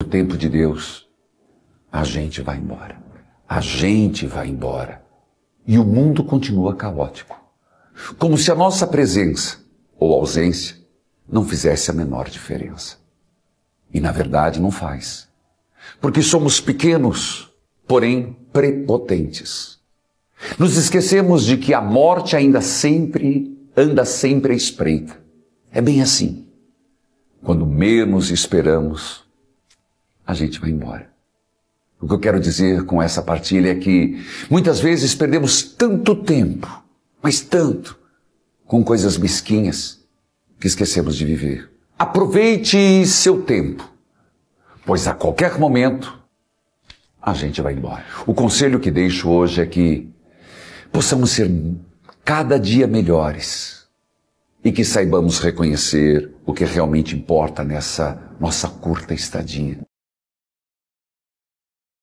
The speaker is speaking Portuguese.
O tempo de Deus, a gente vai embora. A gente vai embora. E o mundo continua caótico. Como se a nossa presença ou ausência não fizesse a menor diferença. E na verdade não faz. Porque somos pequenos, porém prepotentes. Nos esquecemos de que a morte ainda sempre anda sempre à espreita. É bem assim. Quando menos esperamos, a gente vai embora. O que eu quero dizer com essa partilha é que muitas vezes perdemos tanto tempo, mas tanto, com coisas mesquinhas que esquecemos de viver. Aproveite seu tempo, pois a qualquer momento a gente vai embora. O conselho que deixo hoje é que possamos ser cada dia melhores e que saibamos reconhecer o que realmente importa nessa nossa curta estadia.